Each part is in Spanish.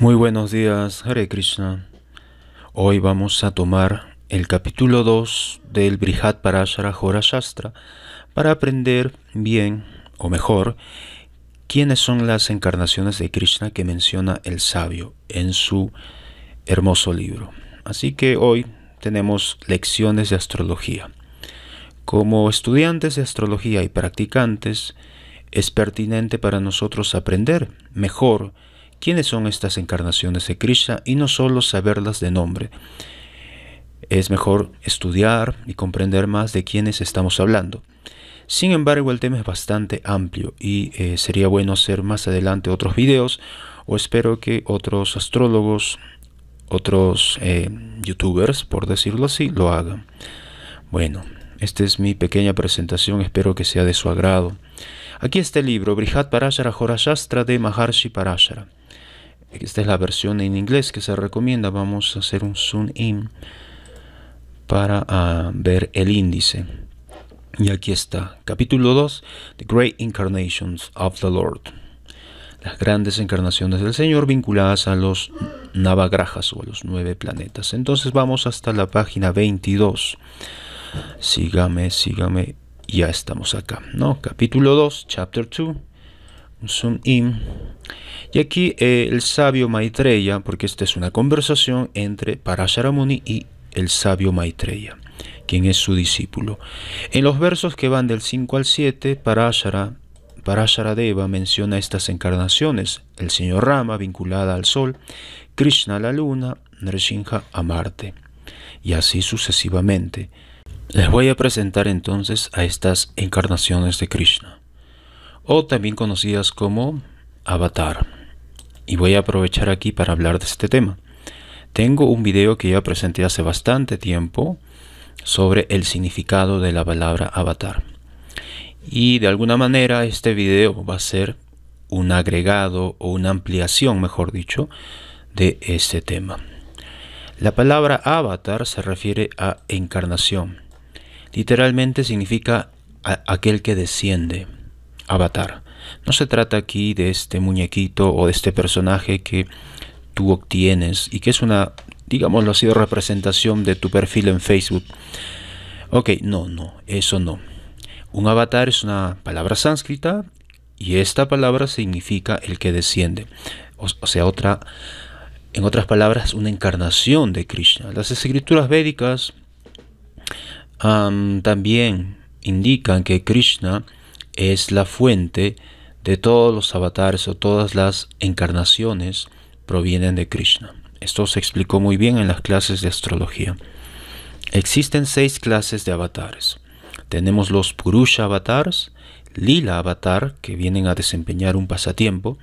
Muy buenos días, Hare Krishna. Hoy vamos a tomar el capítulo 2 del Brihat Parashara Hora Shastra para aprender bien o mejor quiénes son las encarnaciones de Krishna que menciona el sabio en su hermoso libro. Así que hoy tenemos lecciones de astrología. Como estudiantes de astrología y practicantes, es pertinente para nosotros aprender mejor quiénes son estas encarnaciones de Krishna y no solo saberlas de nombre. Es mejor estudiar y comprender más de quiénes estamos hablando. Sin embargo, el tema es bastante amplio y eh, sería bueno hacer más adelante otros videos o espero que otros astrólogos, otros eh, youtubers, por decirlo así, lo hagan. Bueno, esta es mi pequeña presentación, espero que sea de su agrado. Aquí está el libro, Brihat Parashara Horashastra de Maharshi Parashara. Esta es la versión en inglés que se recomienda. Vamos a hacer un zoom in para ah, ver el índice. Y aquí está, capítulo 2, The Great Incarnations of the Lord. Las grandes encarnaciones del Señor vinculadas a los navagrajas o a los nueve planetas. Entonces vamos hasta la página 22. Sígame, sígame, ya estamos acá. ¿no? Capítulo 2, chapter 2, un zoom in. Y aquí eh, el sabio Maitreya, porque esta es una conversación entre Muni y el sabio Maitreya, quien es su discípulo. En los versos que van del 5 al 7, Parashara, Deva menciona estas encarnaciones, el señor Rama vinculada al sol, Krishna a la luna, Nrsimha a Marte, y así sucesivamente. Les voy a presentar entonces a estas encarnaciones de Krishna, o también conocidas como Avatar. Y voy a aprovechar aquí para hablar de este tema. Tengo un video que ya presenté hace bastante tiempo sobre el significado de la palabra avatar. Y de alguna manera este video va a ser un agregado o una ampliación, mejor dicho, de este tema. La palabra avatar se refiere a encarnación. Literalmente significa aquel que desciende, avatar. No se trata aquí de este muñequito o de este personaje que tú obtienes y que es una, ha sido representación de tu perfil en Facebook. Ok, no, no, eso no. Un avatar es una palabra sánscrita y esta palabra significa el que desciende. O, sea, otra, en otras palabras, una encarnación de Krishna. Las escrituras védicas también indican que Krishna es la fuente de todos los avatares o todas las encarnaciones provienen de Krishna. Esto se explicó muy bien en las clases de astrología. Existen seis clases de avatares. Tenemos los Purusha avatars, Lila avatar, que vienen a desempeñar un pasatiempo,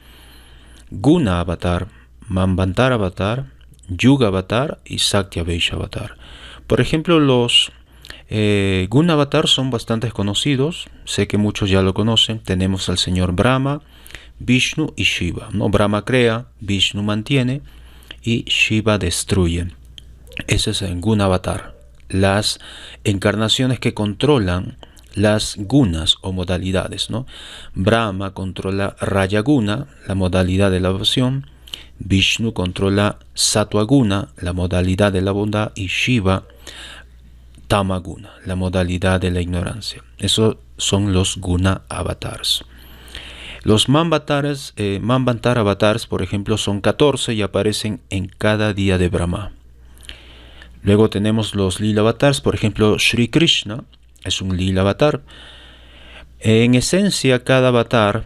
Guna avatar, Mambantar avatar, Yuga avatar y Sakya Avatar. Por ejemplo, los eh, Gun Avatar son bastante conocidos, sé que muchos ya lo conocen. Tenemos al señor Brahma, Vishnu y Shiva. ¿no? Brahma crea, Vishnu mantiene y Shiva destruye. Ese es el Gun Avatar. Las encarnaciones que controlan las gunas o modalidades. ¿no? Brahma controla Rayaguna, la modalidad de la oración Vishnu controla Satwa Guna, la modalidad de la bondad. Y Shiva tamaguna, la modalidad de la ignorancia. Esos son los guna avatars. Los Mambatars, eh, avatars, por ejemplo, son 14 y aparecen en cada día de Brahma. Luego tenemos los Lila avatars, por ejemplo, Sri Krishna es un Lila avatar. En esencia, cada avatar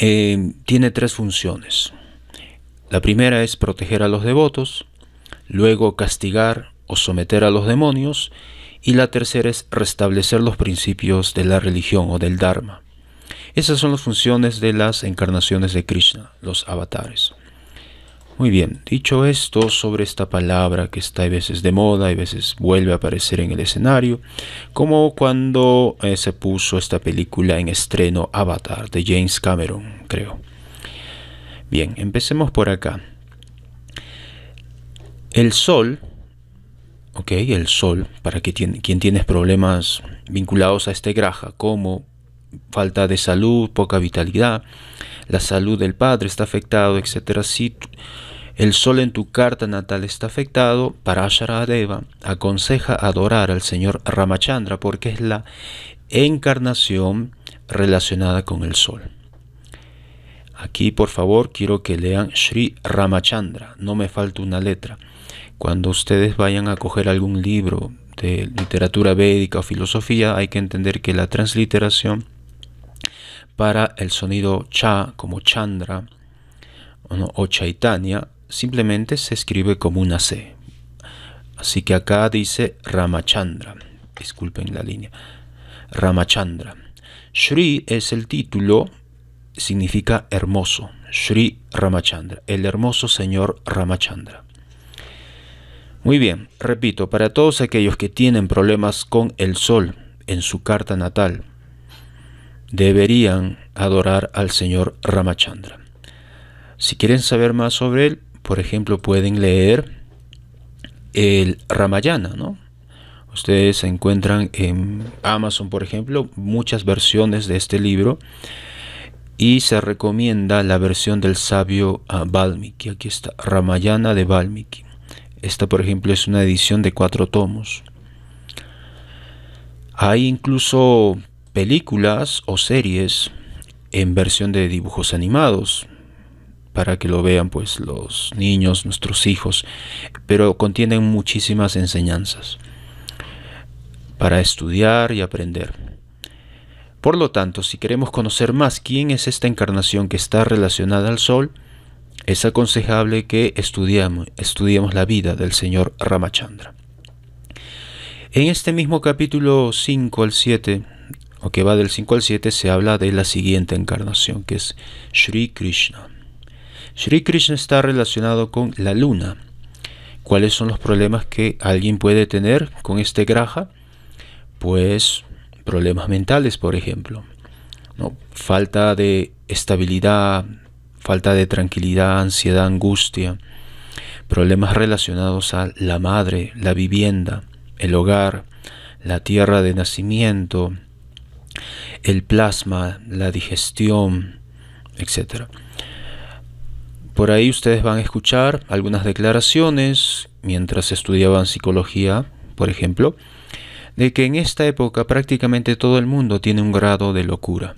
eh, tiene tres funciones. La primera es proteger a los devotos, luego castigar someter a los demonios, y la tercera es restablecer los principios de la religión o del Dharma. Esas son las funciones de las encarnaciones de Krishna, los avatares. Muy bien, dicho esto sobre esta palabra que está a veces de moda, a veces vuelve a aparecer en el escenario, como cuando eh, se puso esta película en estreno Avatar de James Cameron, creo. Bien, empecemos por acá. El Sol ¿ok? El sol, para que tiene, quien tienes problemas vinculados a este graja, como falta de salud, poca vitalidad, la salud del padre está afectado, etc. Si el sol en tu carta natal está afectado, para Deva aconseja adorar al señor Ramachandra porque es la encarnación relacionada con el sol. Aquí, por favor, quiero que lean Sri Ramachandra, no me falta una letra. Cuando ustedes vayan a coger algún libro de literatura védica o filosofía, hay que entender que la transliteración para el sonido cha como chandra o chaitanya simplemente se escribe como una c. Así que acá dice Ramachandra. Disculpen la línea. Ramachandra. Shri es el título, significa hermoso. Shri Ramachandra, el hermoso señor Ramachandra. Muy bien, repito, para todos aquellos que tienen problemas con el sol en su carta natal, deberían adorar al señor Ramachandra. Si quieren saber más sobre él, por ejemplo, pueden leer el Ramayana, ¿no? Ustedes encuentran en Amazon, por ejemplo, muchas versiones de este libro y se recomienda la versión del sabio ah, Valmiki. Aquí está, Ramayana de Valmiki. Esta, por ejemplo, es una edición de cuatro tomos. Hay incluso películas o series en versión de dibujos animados para que lo vean pues los niños, nuestros hijos, pero contienen muchísimas enseñanzas para estudiar y aprender. Por lo tanto, si queremos conocer más quién es esta encarnación que está relacionada al Sol, es aconsejable que estudiamos, estudiemos la vida del señor Ramachandra. En este mismo capítulo 5 al 7, o que va del 5 al 7, se habla de la siguiente encarnación, que es Sri Krishna. Sri Krishna está relacionado con la luna. ¿Cuáles son los problemas que alguien puede tener con este graja? Pues problemas mentales, por ejemplo. ¿no? Falta de estabilidad falta de tranquilidad, ansiedad, angustia, problemas relacionados a la madre, la vivienda, el hogar, la tierra de nacimiento, el plasma, la digestión, etc. Por ahí ustedes van a escuchar algunas declaraciones mientras estudiaban psicología, por ejemplo, de que en esta época prácticamente todo el mundo tiene un grado de locura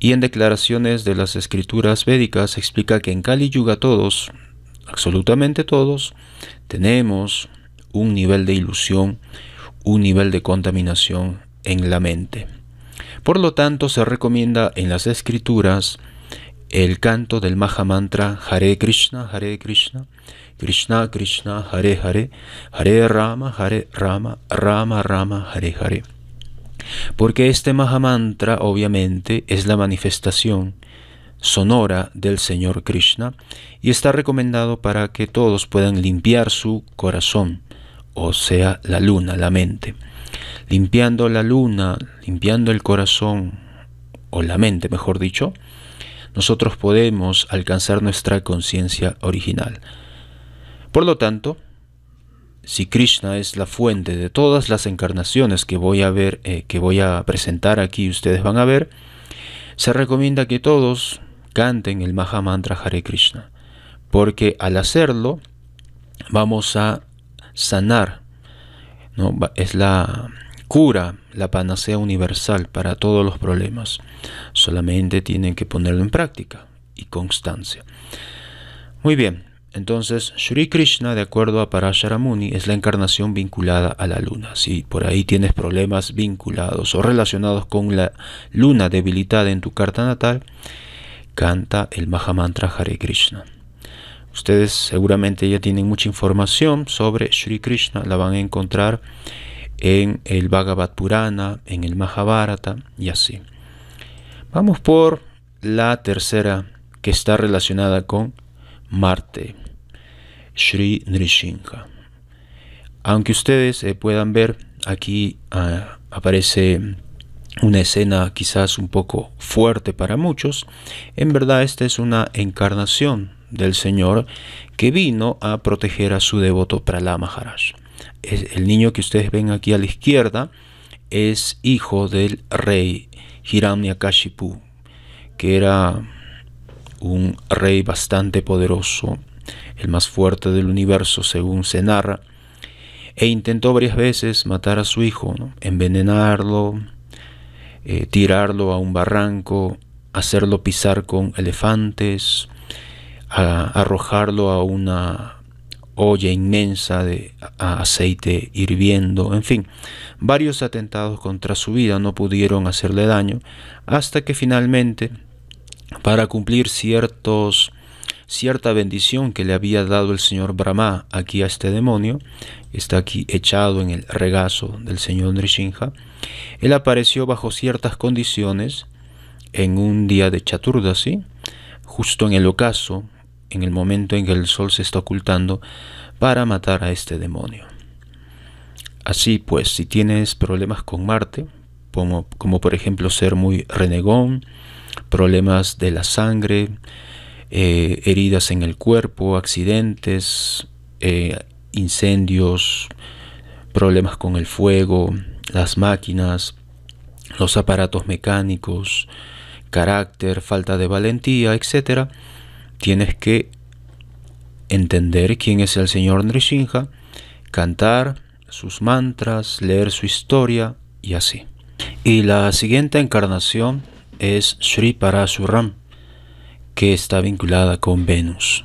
y en declaraciones de las escrituras védicas explica que en Kali Yuga todos, absolutamente todos, tenemos un nivel de ilusión, un nivel de contaminación en la mente. Por lo tanto, se recomienda en las escrituras el canto del Maha Mantra Hare Krishna, Hare Krishna, Krishna Krishna, Hare Hare, Hare Rama, Hare Rama, Rama Rama, Hare Hare. Porque este Mahamantra obviamente es la manifestación sonora del Señor Krishna y está recomendado para que todos puedan limpiar su corazón, o sea, la luna, la mente. Limpiando la luna, limpiando el corazón, o la mente, mejor dicho, nosotros podemos alcanzar nuestra conciencia original. Por lo tanto, si Krishna es la fuente de todas las encarnaciones que voy a ver, eh, que voy a presentar aquí, ustedes van a ver, se recomienda que todos canten el Maha Mantra Hare Krishna, porque al hacerlo vamos a sanar, es la cura, la panacea universal para todos los problemas. Solamente tienen que ponerlo en práctica y constancia. Muy bien, entonces, Shri Krishna, de acuerdo a Parasharamuni, es la encarnación vinculada a la luna. Si por ahí tienes problemas vinculados o relacionados con la luna debilitada en tu carta natal, canta el Mahamantra Hare Krishna. Ustedes seguramente ya tienen mucha información sobre Shri Krishna, la van a encontrar en el Bhagavad Purana, en el Mahabharata y así. Vamos por la tercera que está relacionada con Marte, Sri Nrishinka. Aunque ustedes eh, puedan ver, aquí ah, aparece una escena quizás un poco fuerte para muchos, en verdad esta es una encarnación del Señor que vino a proteger a su devoto Pralama Maharaj. El niño que ustedes ven aquí a la izquierda es hijo del rey Hiranyakashipu, que era un rey bastante poderoso, el más fuerte del universo según se narra, e intentó varias veces matar a su hijo, envenenarlo, eh, tirarlo a un barranco, hacerlo pisar con elefantes, arrojarlo a una olla inmensa de aceite hirviendo, en fin, varios atentados contra su vida no pudieron hacerle daño, hasta que finalmente para cumplir ciertos cierta bendición que le había dado el señor Brahma aquí a este demonio, está aquí echado en el regazo del señor Nrishinja, él apareció bajo ciertas condiciones en un día de Chaturdasi, justo en el ocaso, en el momento en que el sol se está ocultando, para matar a este demonio. Así pues, si tienes problemas con Marte, como por ejemplo ser muy renegón, problemas de la sangre, eh, heridas en el cuerpo, accidentes, eh, incendios, problemas con el fuego, las máquinas, los aparatos mecánicos, carácter, falta de valentía, etc., tienes que entender quién es el señor Nrishinja, cantar sus mantras, leer su historia y así. Y la siguiente encarnación es Sri Parashuram que está vinculada con Venus.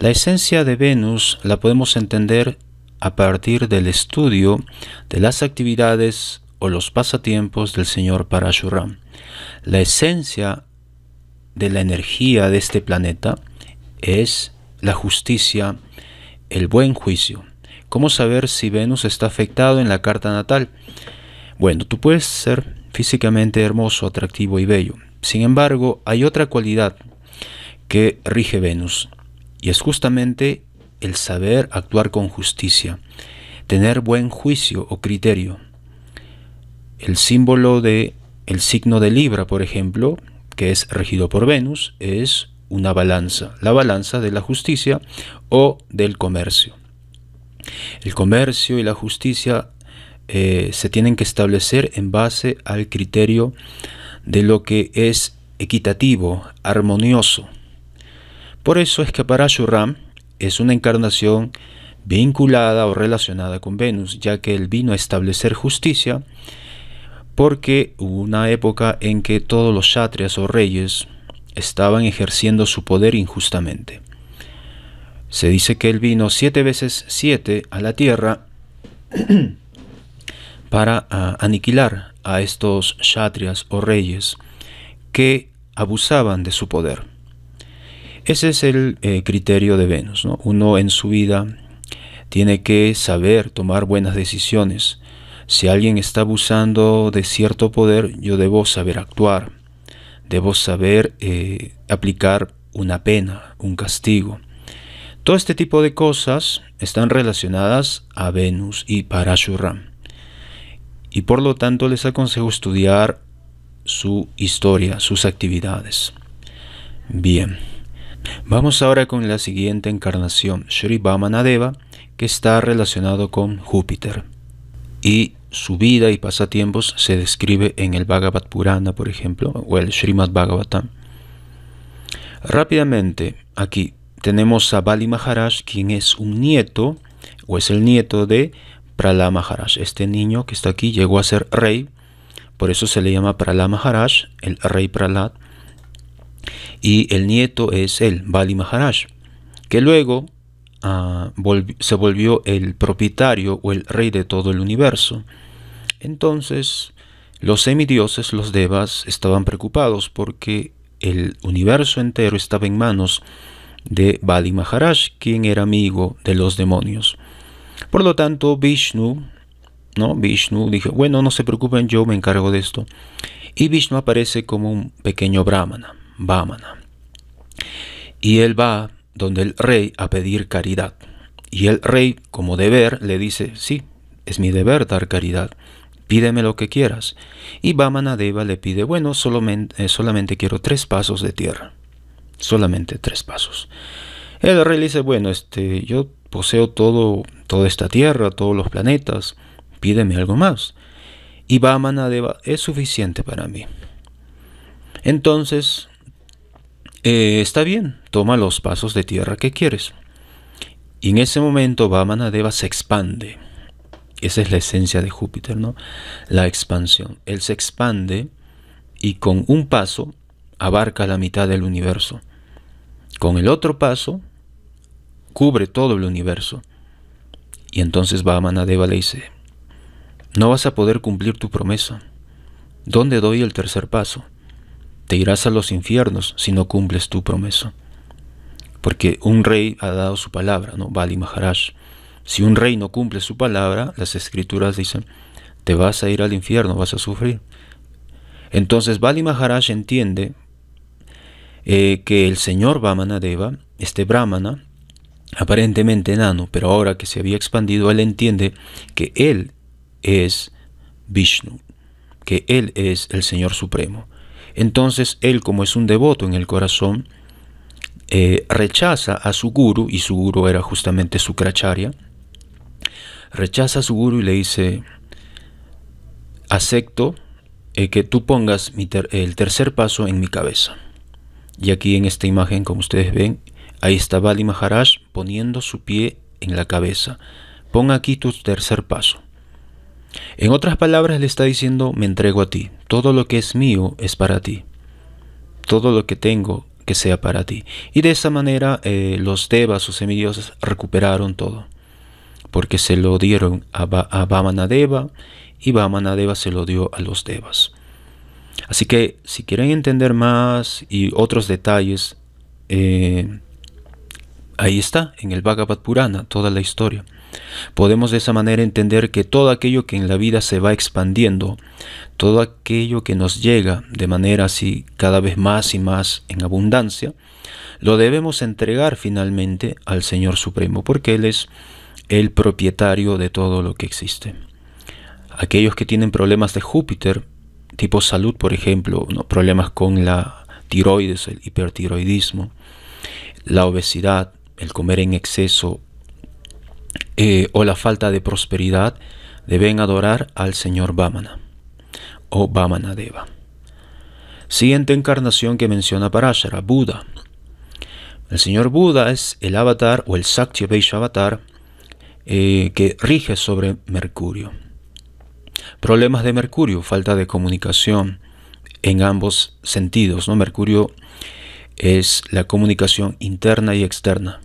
La esencia de Venus la podemos entender a partir del estudio de las actividades o los pasatiempos del señor Parashuram. La esencia de la energía de este planeta es la justicia, el buen juicio. ¿Cómo saber si Venus está afectado en la carta natal? Bueno, tú puedes ser físicamente hermoso, atractivo y bello. Sin embargo, hay otra cualidad que rige Venus, y es justamente el saber actuar con justicia, tener buen juicio o criterio. El símbolo de el signo de Libra, por ejemplo, que es regido por Venus, es una balanza, la balanza de la justicia o del comercio. El comercio y la justicia eh, se tienen que establecer en base al criterio de lo que es equitativo, armonioso. Por eso es que para Parashuram es una encarnación vinculada o relacionada con Venus, ya que él vino a establecer justicia, porque hubo una época en que todos los shatrias o reyes estaban ejerciendo su poder injustamente. Se dice que él vino siete veces siete a la tierra para ah, aniquilar a estos shatrias o reyes que abusaban de su poder. Ese es el eh, criterio de Venus. Uno en su vida tiene que saber tomar buenas decisiones. Si alguien está abusando de cierto poder, yo debo saber actuar, debo saber eh, aplicar una pena, un castigo. Todo este tipo de cosas están relacionadas a Venus y para Shurram y por lo tanto les aconsejo estudiar su historia, sus actividades. Bien, vamos ahora con la siguiente encarnación, Sri Deva, que está relacionado con Júpiter. Y su vida y pasatiempos se describe en el Bhagavad Purana, por ejemplo, o el Srimad Bhagavatam. Rápidamente, aquí tenemos a Bali Maharaj, quien es un nieto, o es el nieto de Prala Maharaj. Este niño que está aquí llegó a ser rey, por eso se le llama Pralama Maharaj, el rey Pralat. Y el nieto es él, Bali Maharaj, que luego ah, se volvió el propietario o el rey de todo el universo. Entonces, los semidioses, los devas, estaban preocupados porque el universo entero estaba en manos de Bali Maharaj, quien era amigo de los demonios. Por lo tanto, Vishnu, ¿no? Vishnu dijo, bueno, no se preocupen, yo me encargo de esto. Y Vishnu aparece como un pequeño brahmana, Vamana. Y él va donde el rey a pedir caridad. Y el rey, como deber, le dice, sí, es mi deber dar caridad, pídeme lo que quieras. Y Vamana Deva le pide, bueno, solamente, eh, solamente quiero tres pasos de tierra, solamente tres pasos. El rey le dice, bueno, este, yo poseo todo toda esta tierra, todos los planetas, pídeme algo más. Y Deva es suficiente para mí. Entonces, eh, está bien, toma los pasos de tierra que quieres. Y en ese momento Vamanadeva se expande. Esa es la esencia de Júpiter, ¿no? La expansión. Él se expande y con un paso abarca la mitad del universo. Con el otro paso cubre todo el universo. Y entonces Vamanadeva le dice, no vas a poder cumplir tu promesa. ¿Dónde doy el tercer paso? Te irás a los infiernos si no cumples tu promesa. Porque un rey ha dado su palabra, ¿no? Bali Maharaj. Si un rey no cumple su palabra, las escrituras dicen, te vas a ir al infierno, vas a sufrir. Entonces Bali Maharaj entiende eh, que el señor Deva, este brahmana, aparentemente enano, pero ahora que se había expandido, él entiende que él es Vishnu, que él es el Señor Supremo. Entonces él, como es un devoto en el corazón, eh, rechaza a su guru, y su guru era justamente su kracharya. rechaza a su guru y le dice, acepto eh, que tú pongas el tercer paso en mi cabeza. Y aquí en esta imagen, como ustedes ven, Ahí estaba Bali Maharaj poniendo su pie en la cabeza. Pon aquí tu tercer paso. En otras palabras le está diciendo, me entrego a ti. Todo lo que es mío es para ti. Todo lo que tengo que sea para ti. Y de esa manera eh, los devas sus semidioses recuperaron todo. Porque se lo dieron a, Bamanadeva Deva y y Bamanadeva se lo dio a los devas. Así que si quieren entender más y otros detalles, eh, Ahí está, en el Bhagavad Purana, toda la historia. Podemos de esa manera entender que todo aquello que en la vida se va expandiendo, todo aquello que nos llega de manera así cada vez más y más en abundancia, lo debemos entregar finalmente al Señor Supremo, porque Él es el propietario de todo lo que existe. Aquellos que tienen problemas de Júpiter, tipo salud, por ejemplo, problemas con la tiroides, el hipertiroidismo, la obesidad, el comer en exceso eh, o la falta de prosperidad, deben adorar al Señor Vamana o Deva. Siguiente encarnación que menciona Parashara, Buda. El señor Buda es el avatar o el Sakya Avatar eh, que rige sobre Mercurio. Problemas de Mercurio, falta de comunicación en ambos sentidos. ¿no? Mercurio es la comunicación interna y externa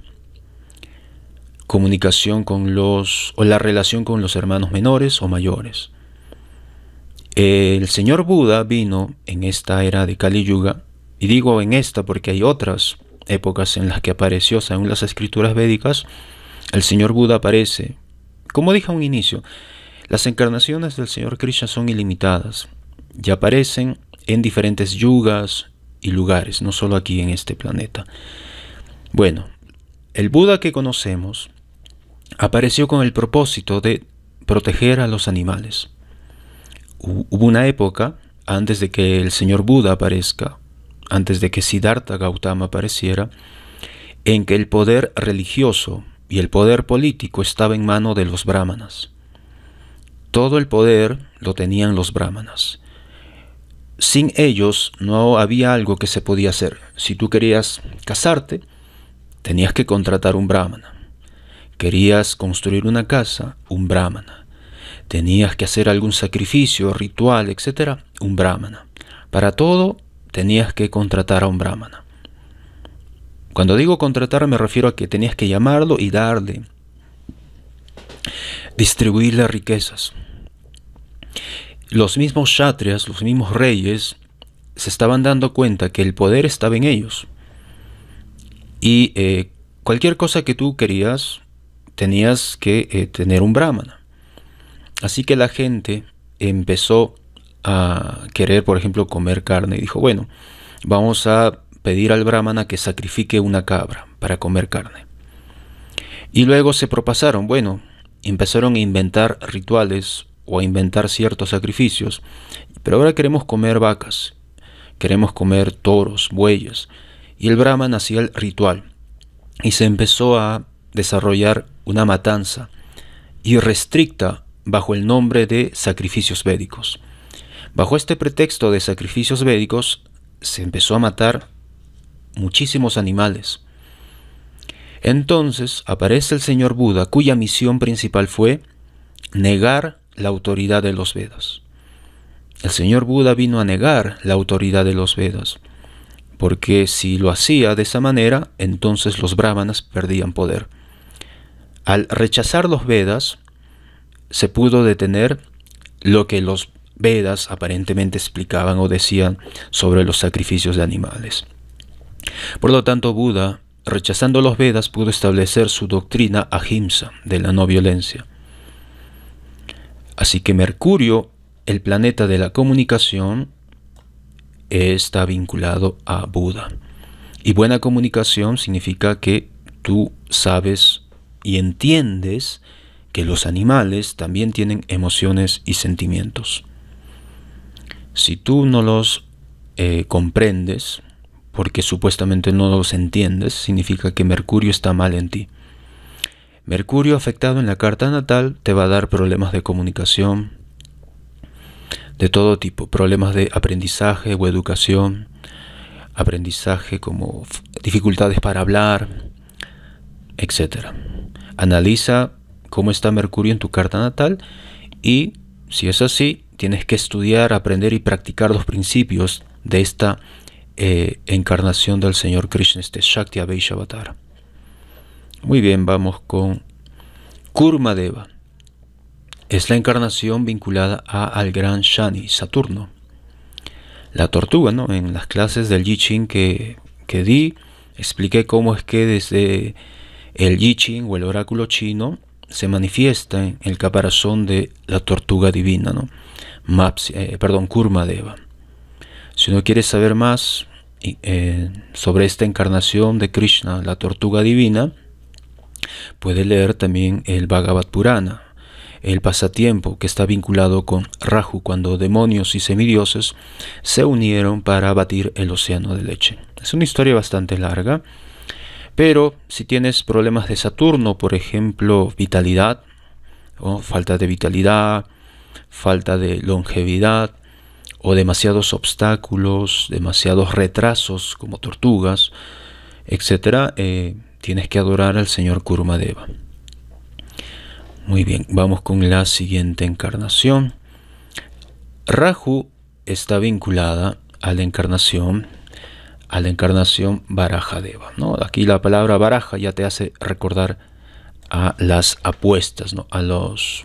comunicación con los o la relación con los hermanos menores o mayores. El señor Buda vino en esta era de Kali Yuga, y digo en esta porque hay otras épocas en las que apareció, según las escrituras védicas, el señor Buda aparece. Como dije a un inicio, las encarnaciones del señor Krishna son ilimitadas y aparecen en diferentes yugas y lugares, no solo aquí en este planeta. Bueno, el Buda que conocemos apareció con el propósito de proteger a los animales. Hubo una época, antes de que el señor Buda aparezca, antes de que Siddhartha Gautama apareciera, en que el poder religioso y el poder político estaba en mano de los brahmanas. Todo el poder lo tenían los brahmanas. Sin ellos no había algo que se podía hacer. Si tú querías casarte, tenías que contratar un brahmana Querías construir una casa, un brahmana. Tenías que hacer algún sacrificio, ritual, etc., un brahmana. Para todo, tenías que contratar a un brahmana. Cuando digo contratar me refiero a que tenías que llamarlo y darle, distribuirle riquezas. Los mismos kshatriyas, los mismos reyes, se estaban dando cuenta que el poder estaba en ellos. Y eh, cualquier cosa que tú querías, tenías que eh, tener un brahmana. Así que la gente empezó a querer, por ejemplo, comer carne y dijo, bueno, vamos a pedir al brahmana que sacrifique una cabra para comer carne. Y luego se propasaron, bueno, empezaron a inventar rituales o a inventar ciertos sacrificios, pero ahora queremos comer vacas, queremos comer toros, bueyes, y el brahman hacía el ritual y se empezó a desarrollar una matanza irrestricta bajo el nombre de sacrificios védicos. Bajo este pretexto de sacrificios védicos se empezó a matar muchísimos animales. Entonces aparece el señor Buda, cuya misión principal fue negar la autoridad de los Vedas. El señor Buda vino a negar la autoridad de los Vedas, porque si lo hacía de esa manera, entonces los brahmanas perdían poder. Al rechazar los Vedas, se pudo detener lo que los Vedas aparentemente explicaban o decían sobre los sacrificios de animales. Por lo tanto, Buda, rechazando los Vedas, pudo establecer su doctrina ahimsa de la no violencia. Así que Mercurio, el planeta de la comunicación, está vinculado a Buda. Y buena comunicación significa que tú sabes y entiendes que los animales también tienen emociones y sentimientos. Si tú no los eh, comprendes, porque supuestamente no los entiendes, significa que Mercurio está mal en ti. Mercurio afectado en la carta natal te va a dar problemas de comunicación de todo tipo, problemas de aprendizaje o educación, aprendizaje como dificultades para hablar, etc. Analiza cómo está Mercurio en tu carta natal y si es así, tienes que estudiar, aprender y practicar los principios de esta eh, encarnación del Señor Krishna, este Shakti Avatar. Muy bien, vamos con Kurma Deva. Es la encarnación vinculada a, al gran Shani, Saturno. La tortuga, ¿no? En las clases del Yi Ching que, que di, expliqué cómo es que desde el Yi o el oráculo chino se manifiesta en el caparazón de la tortuga divina, ¿no? Maps, eh, perdón, Kurma Deva. Si uno quiere saber más eh, sobre esta encarnación de Krishna, la tortuga divina, puede leer también el Bhagavad Purana, el pasatiempo que está vinculado con Raju cuando demonios y semidioses se unieron para abatir el océano de leche. Es una historia bastante larga pero si tienes problemas de Saturno, por ejemplo, vitalidad, o falta de vitalidad, falta de longevidad, o demasiados obstáculos, demasiados retrasos como tortugas, etc., eh, tienes que adorar al señor Deva. Muy bien, vamos con la siguiente encarnación. Rahu está vinculada a la encarnación a la encarnación de ¿no? Aquí la palabra baraja ya te hace recordar a las apuestas, a, los,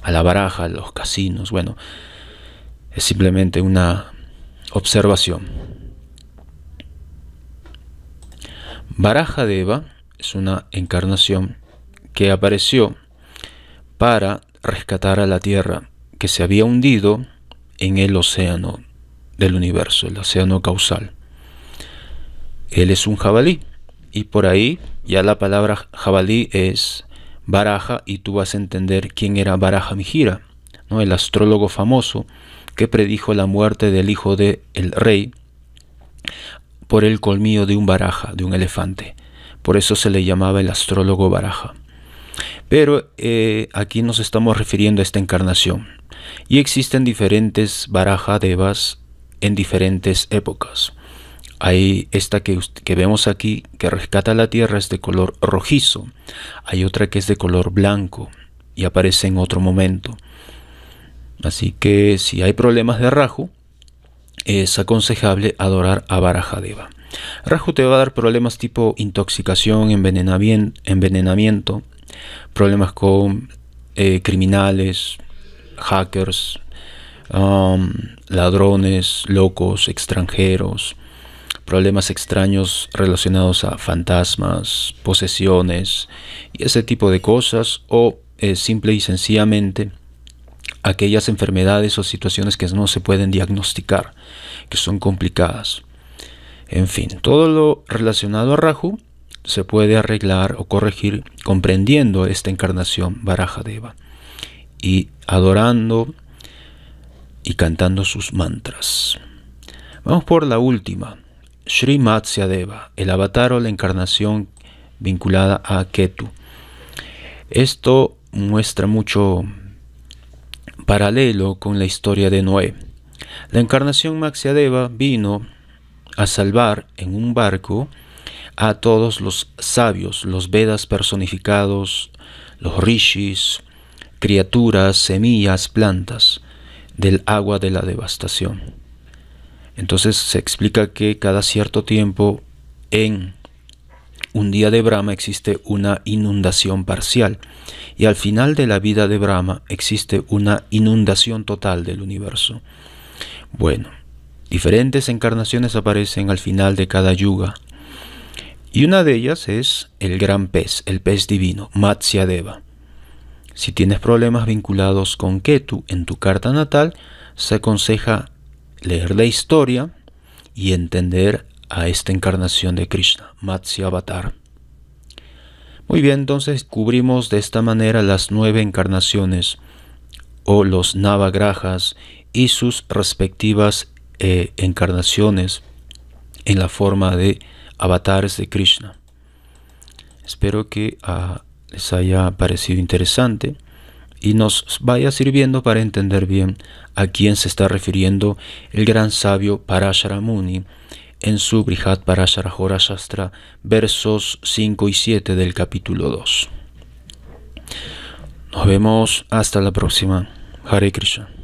a la baraja, a los casinos. Bueno, es simplemente una observación. Baraja Deva es una encarnación que apareció para rescatar a la Tierra que se había hundido en el océano del universo, el océano causal él es un jabalí. Y por ahí ya la palabra jabalí es Baraja y tú vas a entender quién era Baraja Mijira, ¿no? el astrólogo famoso que predijo la muerte del hijo del rey por el colmillo de un baraja, de un elefante. Por eso se le llamaba el astrólogo baraja. Pero eh, aquí nos estamos refiriendo a esta encarnación. Y existen diferentes baraja devas en diferentes épocas. Hay esta que, vemos aquí que rescata la tierra es de color rojizo. Hay otra que es de color blanco y aparece en otro momento. Así que si hay problemas de Rajo, es aconsejable adorar a Barajadeva. Rajo te va a dar problemas tipo intoxicación, envenenamiento, problemas con eh, criminales, hackers, ladrones, locos, extranjeros problemas extraños relacionados a fantasmas, posesiones y ese tipo de cosas, o eh, simple y sencillamente aquellas enfermedades o situaciones que no se pueden diagnosticar, que son complicadas. En fin, todo lo relacionado a Rahu se puede arreglar o corregir comprendiendo esta encarnación Baraja Deva y adorando y cantando sus mantras. Vamos por la última. Sri Matsyadeva, el avatar o la encarnación vinculada a Ketu. Esto muestra mucho paralelo con la historia de Noé. La encarnación Matsyadeva vino a salvar en un barco a todos los sabios, los Vedas personificados, los rishis, criaturas, semillas, plantas, del agua de la devastación. Entonces se explica que cada cierto tiempo en un día de Brahma existe una inundación parcial y al final de la vida de Brahma existe una inundación total del universo. Bueno, diferentes encarnaciones aparecen al final de cada yuga y una de ellas es el gran pez, el pez divino, Matsya Deva. Si tienes problemas vinculados con Ketu en tu carta natal, se aconseja leer la historia y entender a esta encarnación de Krishna, Matsya Avatar. Muy bien, entonces cubrimos de esta manera las nueve encarnaciones o los navagrajas y sus respectivas eh, encarnaciones en la forma de avatares de Krishna. Espero que ah, les haya parecido interesante y nos vaya sirviendo para entender bien a quién se está refiriendo el gran sabio Parasharamuni en su Brihat Parashara Shastra, versos 5 y 7 del capítulo 2. Nos vemos hasta la próxima. Hare Krishna.